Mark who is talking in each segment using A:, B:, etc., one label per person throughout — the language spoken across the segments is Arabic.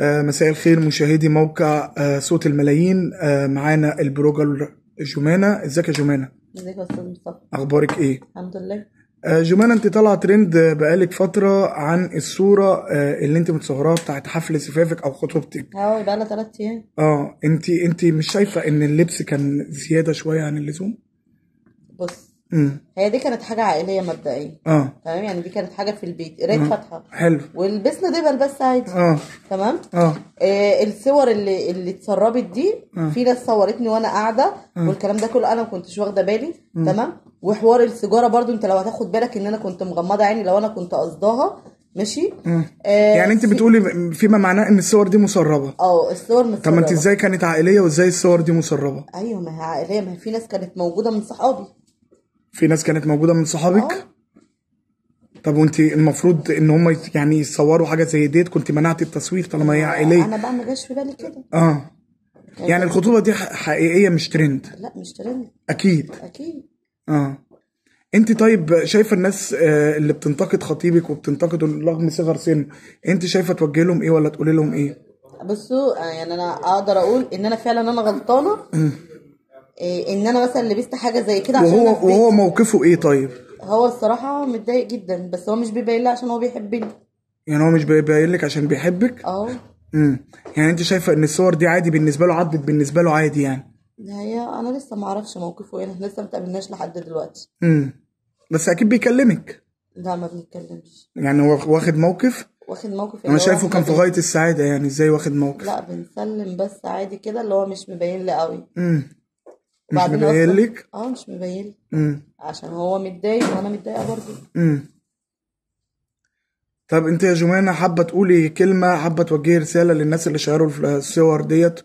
A: آه، مساء الخير مشاهدي موقع آه، صوت الملايين آه، معانا البروجر جمانة ازيك يا جمانة
B: ازيك يا استاذ مصطفى
A: اخبارك ايه الحمد لله جمانة انت طالعه ترند بقالك فترة عن الصورة اللي انت متصوراها بتاعت حفل زفافك او خطوبتك
B: اه بقالها ثلاث ايام
A: اه انت انت مش شايفة ان اللبس كان زيادة شوية عن اللزوم
B: بص هي دي كانت حاجه عائليه مبدئيا اه تمام يعني دي كانت حاجه في البيت قرايه فاتحه حلو ولبسنا دبل بس عادي اه تمام آه. اه الصور اللي اللي اتسربت دي أوه. في ناس صورتني وانا قاعده أوه. والكلام ده كله انا ما كنتش واخده بالي تمام وحوار السيجاره برضو انت لو هتاخد بالك ان انا كنت مغمضه عيني لو انا كنت قصداها ماشي آه.
A: آه يعني انت بتقولي فيما معناه ان الصور دي مسربه
B: اه الصور مسربه طب ما انت ازاي
A: كانت عائليه وازاي الصور دي مسربه
B: ايوه ما هي عائليه ما هي في ناس كانت موجوده من صحابي
A: في ناس كانت موجوده من صحابك آه. طب وانت المفروض ان هم يعني يصوروا حاجه زي ديت كنت منعت التصوير طالما هي عائليه آه، انا
B: بقى ما جاش في بالي كده
A: اه إيه يعني الخطوبه دي حقيقيه مش ترند
B: لا مش ترند اكيد اكيد
A: اه انت طيب شايفه الناس آه، اللي بتنتقد خطيبك وبتنتقده رغم صغر سنه انت شايفه توجه لهم ايه ولا تقولي لهم ايه
B: بصوا آه، يعني انا اقدر اقول ان انا فعلا انا غلطانه إيه، ان انا مثلا لبست حاجه زي كده عشان وهو وهو
A: موقفه ايه طيب
B: هو الصراحه متضايق جدا بس هو مش بيبين لي عشان هو بيحبني
A: يعني هو مش بيبين لك عشان بيحبك اه امم يعني انت شايفه ان الصور دي عادي بالنسبه له عدت بالنسبه له عادي يعني
B: هي انا لسه ما اعرفش موقفه ايه احنا لسه ما تقابلناش لحد دلوقتي
A: امم بس اكيد بيكلمك
B: لا ما بنتكلمش
A: يعني هو واخد موقف
B: واخد موقف إيه؟ انا شايفه كان في إيه؟ غايه
A: السعاده يعني ازاي واخد موقف لا
B: بنسلم بس عادي كده اللي هو مش مبين لي قوي
A: امم مش مبين لك
B: اه مش مبين عشان هو متضايق وانا متضايقه برضه
A: امم طب انت يا جمانه حابه تقولي كلمه حابه توجهي رساله للناس اللي شيروا الصور ديت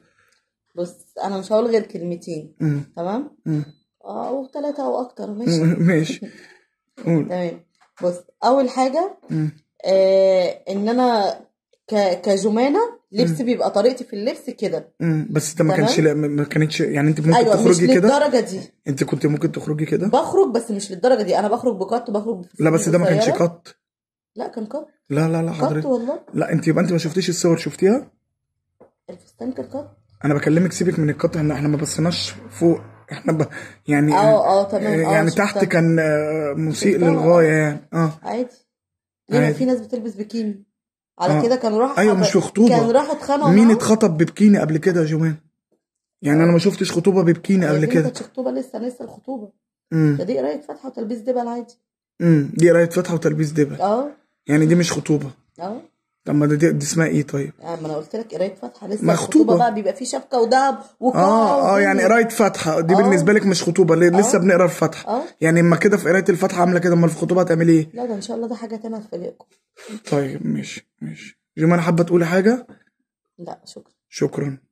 B: بص انا مش هقول غير كلمتين مم. تمام امم اه وثلاثه ثلاثه او اكتر ماشي ماشي تمام بص اول حاجه آه ان انا ك... كجمانه لبسي بيبقى طريقتي في اللبس كده
A: بس انت ما كانش ما كانتش يعني انت ممكن أيوة تخرجي كده للدرجه دي انت كنت ممكن تخرجي كده بخرج
B: بس مش للدرجه دي انا بخرج بكات بخرج لا بس ده ما كانش كات لا كان كات
A: لا لا لا حضرتك كات والله لا انت يبقى انت ما شفتيش الصور شفتيها
B: الفستان كان كات
A: انا بكلمك سيبك من الكات احنا احنا ما بصيناش فوق احنا ب... يعني اه اه تمام آه, اه، يعني تحت كان آه، مسيء للغايه اه. يعني اه
B: عادي ليه في ناس بتلبس بكيني على آه. كده كان راح ايوه مش في خطوبه كان راح اتخانق مين اتخطب
A: ببكيني قبل كده يا جوان؟ يعني انا ما شفتش خطوبه ببكيني قبل كده ما كانتش
B: خطوبه لسه لسه الخطوبه امم دي قرايه فتحه وتلبيس دبل عادي
A: امم دي قرايه فتحه وتلبيس دبل اه يعني دي مش خطوبه اه طب ما ده دي, دي اسمها ايه طيب؟
B: آه ما انا قلت لك قرايه فاتحه لسه ما بقى بيبقى فيه شبكه وذهب وكوره اه اه يعني قرايه
A: فاتحه دي آه. بالنسبه لك مش خطوبه لسه آه. بنقرا الفاتحه آه. يعني اما كده في قرايه الفاتحه عامله كده امال في الخطوبه هتعملي ايه؟
B: لا ده ان شاء الله ده حاجه تانية هتفاجئكم
A: طيب ماشي ماشي جمانه حابه تقولي حاجه؟ لا شكرا شكرا